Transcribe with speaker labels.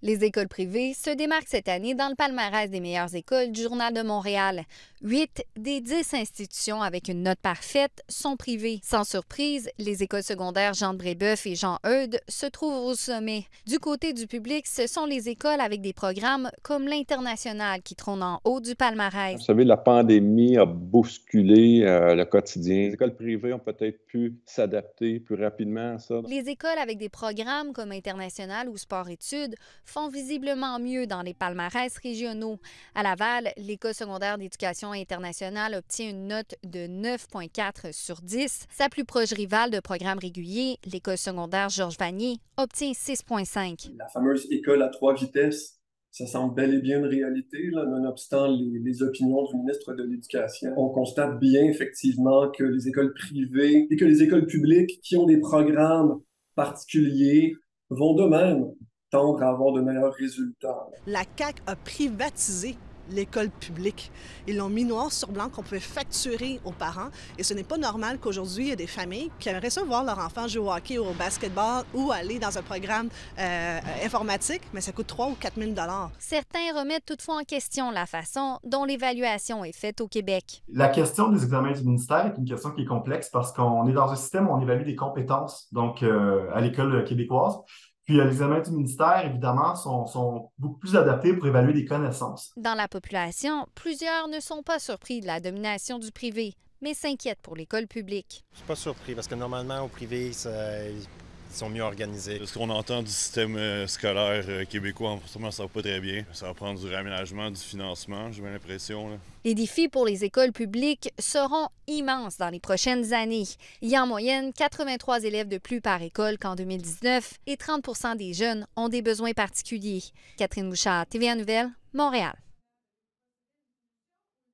Speaker 1: Les écoles privées se démarquent cette année dans le palmarès des meilleures écoles du Journal de Montréal. Huit des dix institutions avec une note parfaite sont privées. Sans surprise, les écoles secondaires Jean de Brébeuf et Jean Eudes se trouvent au sommet. Du côté du public, ce sont les écoles avec des programmes comme l'international qui trônent en haut du palmarès. Vous
Speaker 2: savez, la pandémie a bousculé euh, le quotidien. Les écoles privées ont peut-être pu s'adapter plus rapidement à ça.
Speaker 1: Les écoles avec des programmes comme international ou sport-études font visiblement mieux dans les palmarès régionaux. À Laval, l'école secondaire d'éducation internationale obtient une note de 9,4 sur 10. Sa plus proche rivale de programme régulier, l'école secondaire Georges Vanier, obtient 6,5. La fameuse
Speaker 2: école à trois vitesses ça semble bel et bien une réalité, nonobstant les, opinions du ministre de l'Éducation. On constate bien effectivement que les écoles privées et que les écoles publiques qui ont des programmes particuliers vont de même tant à avoir de meilleurs résultats.
Speaker 3: La CAQ a privatisé l'école publique. Ils l'ont mis noir sur blanc qu'on pouvait facturer aux parents. Et ce n'est pas normal qu'aujourd'hui, il y ait des familles qui aimeraient ça voir leur enfant jouer au hockey ou au basketball ou aller dans un programme euh, informatique,
Speaker 1: mais ça coûte 3 ou 4 000 Certains remettent toutefois en question la façon dont l'évaluation est faite au Québec. La question
Speaker 4: des examens du ministère est une question qui est complexe parce qu'on est dans un système où on évalue des compétences, donc euh, à l'école québécoise. Puis euh, les examens du ministère, évidemment, sont, beaucoup plus adaptés pour évaluer des connaissances.
Speaker 1: Dans la population, plusieurs ne sont pas surpris de la domination du privé, mais s'inquiètent pour l'école publique.
Speaker 4: Je suis pas surpris parce que normalement, au privé, ça, sont mieux organisés. Ce qu'on entend du système euh, scolaire euh, québécois, en ça va pas très bien. Ça va prendre du réaménagement, du financement, j'ai l'impression.
Speaker 1: Les défis pour les écoles publiques seront immenses dans les prochaines années. Il y a en moyenne 83 élèves de plus par école qu'en 2019 et 30 des jeunes ont des besoins particuliers. Catherine Bouchard, TVA Nouvelle, Montréal.